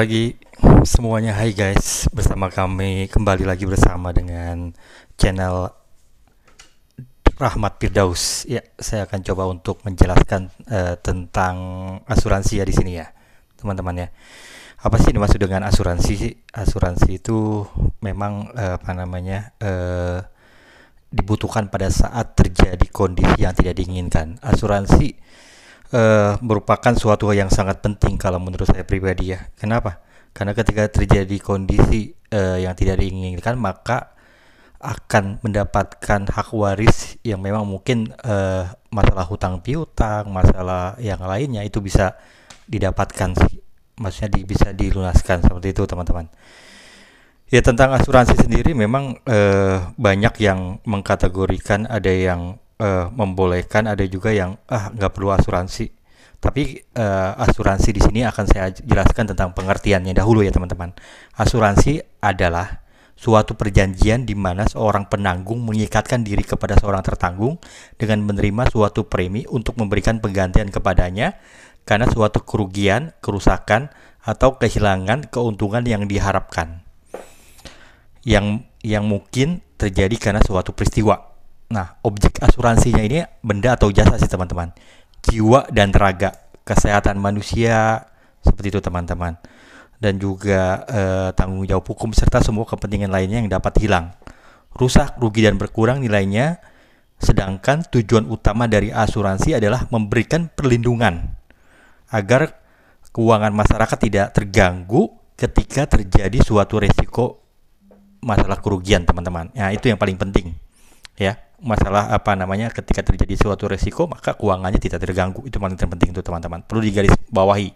pagi semuanya Hai guys bersama kami kembali lagi bersama dengan channel Rahmat Firdaus ya saya akan coba untuk menjelaskan uh, tentang asuransi ya di sini ya teman-teman ya apa sih dimaksud dengan asuransi asuransi itu memang uh, apa namanya uh, dibutuhkan pada saat terjadi kondisi yang tidak diinginkan asuransi uh, merupakan suatu yang sangat penting kalau menurut saya pribadi ya. Kenapa? Karena ketika terjadi kondisi uh, yang tidak diinginkan maka akan mendapatkan hak waris yang memang mungkin uh, masalah hutang piutang, masalah yang lainnya itu bisa didapatkan sih. Maksudnya di, bisa dilunaskan seperti itu teman-teman. Ya tentang asuransi sendiri memang eh, banyak yang mengkategorikan ada yang uh, membolehkan, ada juga yang ah nggak perlu asuransi. Tapi uh, asuransi di sini akan saya jelaskan tentang pengertiannya dahulu ya teman-teman. Asuransi adalah suatu perjanjian di mana seorang penanggung mengikatkan diri kepada seorang tertanggung dengan menerima suatu premi untuk memberikan penggantian kepadanya karena suatu kerugian, kerusakan, atau kehilangan keuntungan yang diharapkan. Yang yang mungkin terjadi karena suatu peristiwa Nah, objek asuransinya ini benda atau jasa sih teman-teman. Jiwa dan raga, kesehatan manusia, seperti itu teman-teman. Dan juga eh, tanggung jawab hukum serta semua kepentingan lainnya yang dapat hilang. Rusak, rugi dan berkurang nilainya. Sedangkan tujuan utama dari asuransi adalah memberikan perlindungan agar keuangan masyarakat tidak terganggu ketika terjadi suatu resiko masalah kerugian teman-teman. Nah, itu yang paling penting ya masalah apa namanya ketika terjadi suatu resiko maka keuangannya tidak terganggu itu paling terpenting itu teman-teman perlu digaris bawahi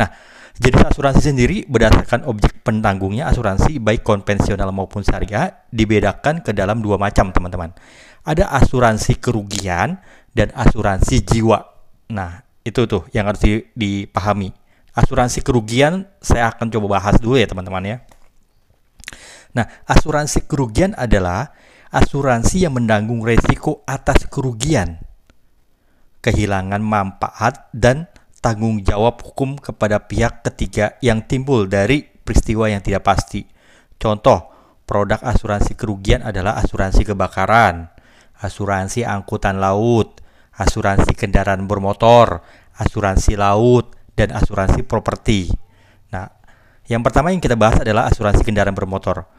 nah jadi asuransi sendiri berdasarkan objek penanggungnya asuransi baik konvensional maupun syariah dibedakan ke dalam dua macam teman-teman ada asuransi kerugian dan asuransi jiwa nah itu tuh yang harus dipahami asuransi kerugian saya akan coba bahas dulu ya teman-teman ya nah asuransi kerugian adalah asuransi yang menanggung resiko atas kerugian, kehilangan manfaat dan tanggung jawab hukum kepada pihak ketiga yang timbul dari peristiwa yang tidak pasti. Contoh, produk asuransi kerugian adalah asuransi kebakaran, asuransi angkutan laut, asuransi kendaraan bermotor, asuransi laut, dan asuransi properti. Nah, yang pertama yang kita bahas adalah asuransi kendaraan bermotor.